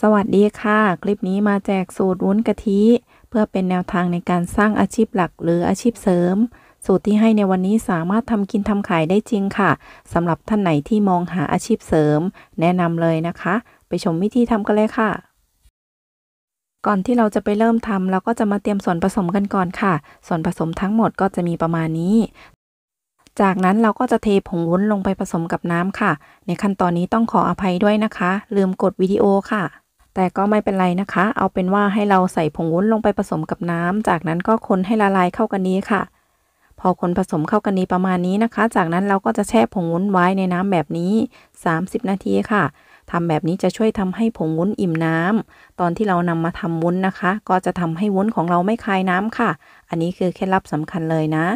สวัสดีค่ะ คลิปนี้มาแจกสูตรวุ้นกะทิ เพื่อเป็นแนวทางในการสร้างอาชีพหลักหรืออาชีพเสริม สูตรที่ให้ในวันนี้สามารถทำกินทำขายได้จริงค่ะสำหรับท่านไหนที่มองหาอาชีพเสริม แนะนำเลยนะคะ ไปชมวิธีทำกันเลยค่ะ ก่อนที่เราจะไปเริ่มทำเราก็จะมาเตรียมส่วนผสมกันก่อนค่ะ ส่วนผสมทั้งหมดก็จะมีประมาณนี้ จากนั้นเราก็จะเทผงวุ้นลงไปผสมกับน้ำค่ะ ในขั้นตอนนี้ต้องขออภัยด้วยนะคะ ลืมกดวิดีโอค่ะแต่ก็ไม่เป็นไรนะคะ เอาเป็นว่าให้เราใส่ผงวุ้นลงไปผสมกับน้ำ จากนั้นก็คนให้ละลายเข้ากันนี้ค่ะ พอคนผสมเข้ากันนี้ประมาณนี้นะคะ จากนั้นเราก็จะแช่ผงวุ้นไว้ในน้ำแบบนี้ 30 นาทีค่ะ ทำแบบนี้จะช่วยทำให้ผงวุ้นอิ่มน้ำ ตอนที่เรานำมาทำวุ้นนะคะ ก็จะทำให้วุ้นของเราไม่คายน้ำค่ะ อันนี้คือเคล็ดลับสำคัญเลยนะ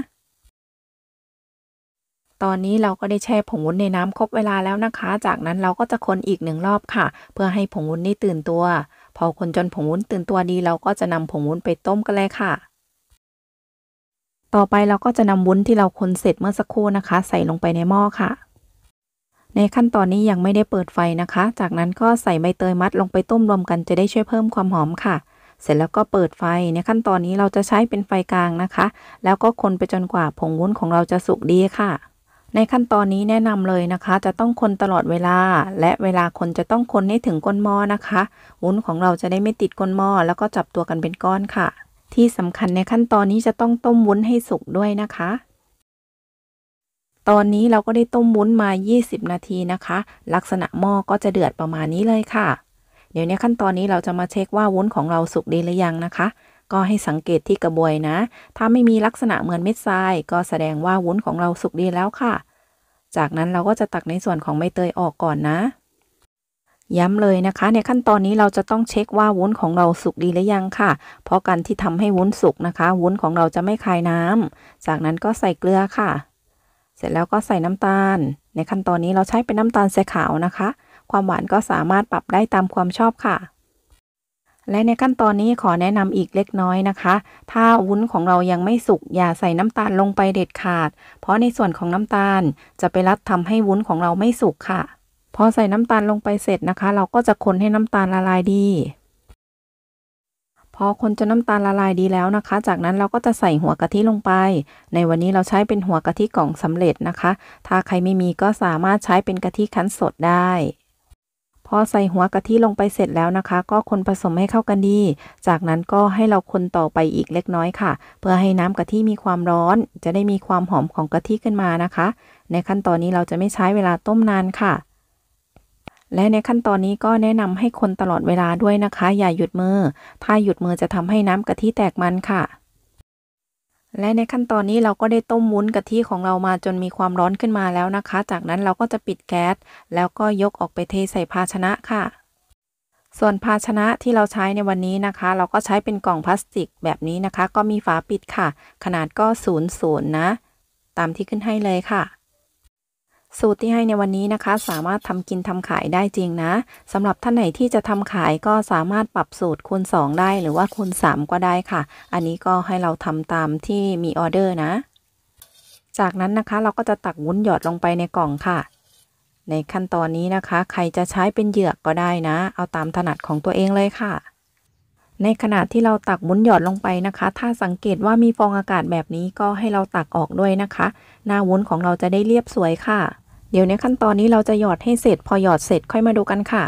ตอนนี้เราก็ได้แช่ผงวุ้นในน้ำครบเวลาแล้วนะคะ จากนั้นเราก็จะคนอีกหนึ่งรอบค่ะ เพื่อให้ผงวุ้นนี่ตื่นตัว พอคนจนผงวุ้นตื่นตัวดี เราก็จะนำผงวุ้นไปต้มกันเลยค่ะ ต่อไปเราก็จะนำวุ้นที่เราคนเสร็จเมื่อสักครู่นะคะ ใส่ลงไปในหม้อค่ะ ในขั้นตอนนี้ยังไม่ได้เปิดไฟนะคะ จากนั้นก็ใส่ใบเตยมัดลงไปต้มรวมกันจะได้ช่วยเพิ่มความหอมค่ะ เสร็จแล้วก็เปิดไฟในขั้นตอนนี้เราจะใช้เป็นไฟกลางนะคะ แล้วก็คนไปจนกว่าผงวุ้นของเราจะสุกดีค่ะในขั้นตอนนี้แนะนำเลยนะคะ จะต้องคนตลอดเวลา และเวลาคนจะต้องคนให้ถึงก้นหม้อนะคะวุ้นของเราจะได้ไม่ติดก้นหม้อแล้วก็จับตัวกันเป็นก้อนค่ะ ที่สำคัญในขั้นตอนนี้จะต้องต้มวุ้นให้สุกด้วยนะคะ ตอนนี้เราก็ได้ต้มวุ้นมา 20 นาทีนะคะ ลักษณะหม้อก็จะเดือดประมาณนี้เลยค่ะ เดี๋ยวในขั้นตอนนี้เราจะมาเช็คว่าวุ้นของเราสุกดีหรือยังนะคะก็ให้สังเกตที่กระบวยนะ ถ้าไม่มีลักษณะเหมือนเม็ดทรายก็แสดงว่าวุ้นของเราสุกดีแล้วค่ะ จากนั้นเราก็จะตักในส่วนของใบเตยออกก่อนนะ ย้ำเลยนะคะ ในขั้นตอนนี้เราจะต้องเช็คว่าวุ้นของเราสุกดีหรือยังค่ะ เพราะการที่ทำให้วุ้นสุกนะคะ วุ้นของเราจะไม่คายน้ำ จากนั้นก็ใส่เกลือค่ะ เสร็จแล้วก็ใส่น้ำตาล ในขั้นตอนนี้เราใช้เป็นน้ำตาลใสาขาวนะคะ ความหวานก็สามารถปรับได้ตามความชอบค่ะและในขั้นตอนนี้ขอแนะนำอีกเล็กน้อยนะคะ ถ้าวุ้นของเรายังไม่สุกอย่าใส่น้ำตาลลงไปเด็ดขาด เพราะในส่วนของน้ำตาลจะไปรัดทำให้วุ้นของเราไม่สุกค่ะ พอใส่น้ำตาลลงไปเสร็จนะคะ เราก็จะคนให้น้ำตาลละลายดี พอคนจนน้ำตาลละลายดีแล้วนะคะ จากนั้นเราก็จะใส่หัวกะทิลงไป ในวันนี้เราใช้เป็นหัวกะทิกล่องสำเร็จนะคะ ถ้าใครไม่มีก็สามารถใช้เป็นกะทิคั้นสดได้พอใส่หัวกะทิลงไปเสร็จแล้วนะคะ ก็คนผสมให้เข้ากันดี จากนั้นก็ให้เราคนต่อไปอีกเล็กน้อยค่ะ เพื่อให้น้ำกะทิมีความร้อน จะได้มีความหอมของกะทิขึ้นมานะคะ ในขั้นตอนนี้เราจะไม่ใช้เวลาต้มนานค่ะ และในขั้นตอนนี้ก็แนะนำให้คนตลอดเวลาด้วยนะคะ อย่าหยุดมือ ถ้าหยุดมือจะทำให้น้ำกะทิแตกมันค่ะและในขั้นตอนนี้เราก็ได้ต้มวุ้นกะทิของเรามาจนมีความร้อนขึ้นมาแล้วนะคะ จากนั้นเราก็จะปิดแก๊สแล้วก็ยกออกไปเทใส่ภาชนะค่ะ ส่วนภาชนะที่เราใช้ในวันนี้นะคะ เราก็ใช้เป็นกล่องพลาสติกแบบนี้นะคะ ก็มีฝาปิดค่ะ ขนาดก็0์นะ ตามที่ขึ้นให้เลยค่ะสูตรที่ให้ในวันนี้นะคะ สามารถทำกินทำขายได้จริงนะสำหรับท่านไหนที่จะทำขายก็สามารถปรับสูตรคูณ 2 ได้ หรือว่าคูณ3 ก็ได้ค่ะ อันนี้ก็ให้เราทำตามที่มีออเดอร์นะ จากนั้นนะคะ เราก็จะตักวุ้นหยอดลงไปในกล่องค่ะ ในขั้นตอนนี้นะคะ ใครจะใช้เป็นเหยือกก็ได้นะเอาตามถนัดของตัวเองเลยค่ะในขณะที่เราตักบุนหยอดลงไปนะคะ ถ้าสังเกตว่ามีฟองอากาศแบบนี้ก็ให้เราตักออกด้วยนะคะ หน้าวุ้นของเราจะได้เรียบสวยค่ะ เดี๋ยวในขั้นตอนนี้เราจะหยอดให้เสร็จพอหยอดเสร็จค่อยมาดูกันค่ะ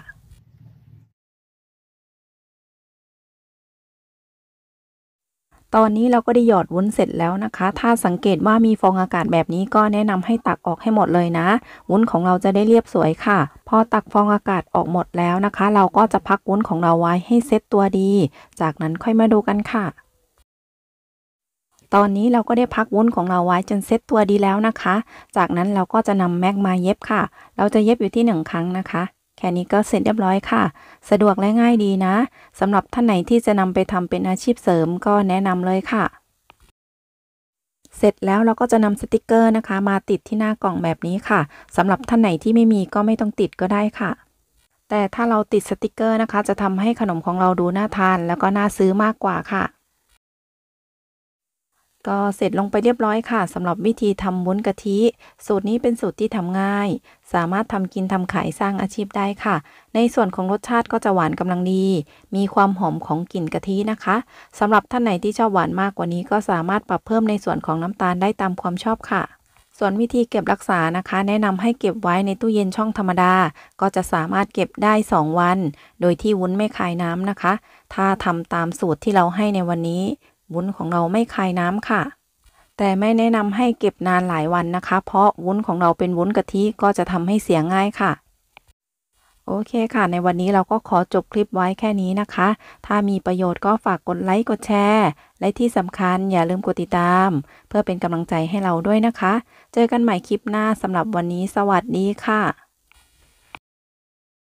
ตอนนี้เราก็ได้หยอดวุ้นเสร็จแล้วนะคะ ถ้าสังเกตว่ามีฟองอากาศแบบนี้ก็แนะนำให้ตักออกให้หมดเลยนะ วุ้นของเราจะได้เรียบสวยค่ะ พอตักฟองอากาศออกหมดแล้วนะคะ เราก็จะพักวุ้นของเราไว้ให้เซ็ตตัวดี จากนั้นค่อยมาดูกันค่ะ ตอนนี้เราก็ได้พักวุ้นของเราไว้จนเซ็ตตัวดีแล้วนะคะ จากนั้นเราก็จะนำแม็กมาเย็บค่ะ เราจะเย็บอยู่ที่ 1 ครั้งนะคะแค่นี้ก็เสร็จเรียบร้อยค่ะ สะดวกและง่ายดีนะสำหรับท่านไหนที่จะนำไปทำเป็นอาชีพเสริมก็แนะนำเลยค่ะ เสร็จแล้วเราก็จะนำสติกเกอร์นะคะ มาติดที่หน้ากล่องแบบนี้ค่ะ สำหรับท่านไหนที่ไม่มีก็ไม่ต้องติดก็ได้ค่ะ แต่ถ้าเราติดสติกเกอร์นะคะ จะทำให้ขนมของเราดูน่าทานแล้วก็น่าซื้อมากกว่าค่ะก็เสร็จลงไปเรียบร้อยค่ะสำหรับวิธีทำวุ้นกะทิ สูตรนี้เป็นสูตรที่ทำง่าย สามารถทำกินทำขายสร้างอาชีพได้ค่ะ ในส่วนของรสชาติก็จะหวานกำลังดี มีความหอมของกลิ่นกะทินะคะสำหรับท่านไหนที่ชอบหวานมากกว่านี้ ก็สามารถปรับเพิ่มในส่วนของน้ำตาลได้ตามความชอบค่ะ ส่วนวิธีเก็บรักษานะคะ แนะนำให้เก็บไว้ในตู้เย็นช่องธรรมดา ก็จะสามารถเก็บได้2วัน โดยที่วุ้นไม่คายน้ำนะคะ ถ้าทำตามสูตรที่เราให้ในวันนี้วุ้นของเราไม่คายน้ำค่ะ แต่ไม่แนะนำให้เก็บนานหลายวันนะคะ เพราะวุ้นของเราเป็นวุ้นกะทิ ก็จะทำให้เสียง่ายค่ะ โอเคค่ะ ในวันนี้เราก็ขอจบคลิปไว้แค่นี้นะคะ ถ้ามีประโยชน์ก็ฝากกดไลค์กดแชร์ และที่สำคัญอย่าลืมกดติดตาม เพื่อเป็นกำลังใจให้เราด้วยนะคะ เจอกันใหม่คลิปหน้าสำหรับวันนี้สวัสดีค่ะ